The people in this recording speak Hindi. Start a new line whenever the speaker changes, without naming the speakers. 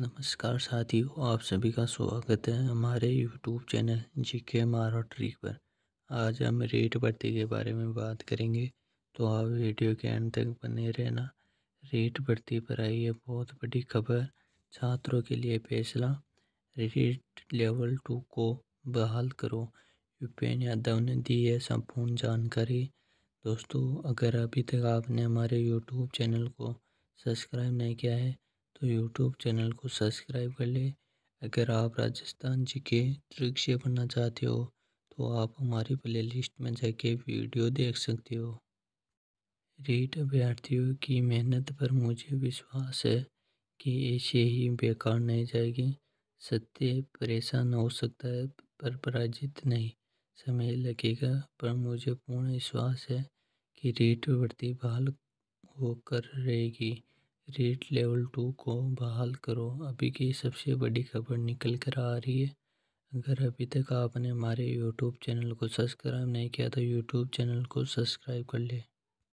नमस्कार साथियों आप सभी का स्वागत है हमारे यूट्यूब चैनल जी के मारो ट्रिक पर आज हम रेट बढ़ती के बारे में बात करेंगे तो आप वीडियो के अंत तक बने रहना रेट बढ़ती पर आई है बहुत बड़ी खबर छात्रों के लिए फैसला रेट लेवल टू को बहाल करो भूपेन यादव ने दी है संपूर्ण जानकारी दोस्तों अगर अभी तक आपने हमारे यूट्यूब चैनल को सब्सक्राइब नहीं किया है तो यूट्यूब चैनल को सब्सक्राइब कर लें अगर आप राजस्थान जी के दृश्य बनना चाहते हो तो आप हमारी प्लेलिस्ट में जाके वीडियो देख सकते हो रीट अभ्यर्थियों की मेहनत पर मुझे विश्वास है कि ऐसे ही बेकार नहीं जाएगी सत्य परेशान हो सकता है पर पराजित नहीं समय लगेगा पर मुझे पूर्ण विश्वास है कि रीट वर्ती बहाल होकर रहेगी रेट लेवल टू को बहाल करो अभी की सबसे बड़ी खबर निकल कर आ रही है अगर अभी तक आपने
हमारे यूट्यूब चैनल को सब्सक्राइब नहीं किया तो यूट्यूब चैनल को सब्सक्राइब कर लें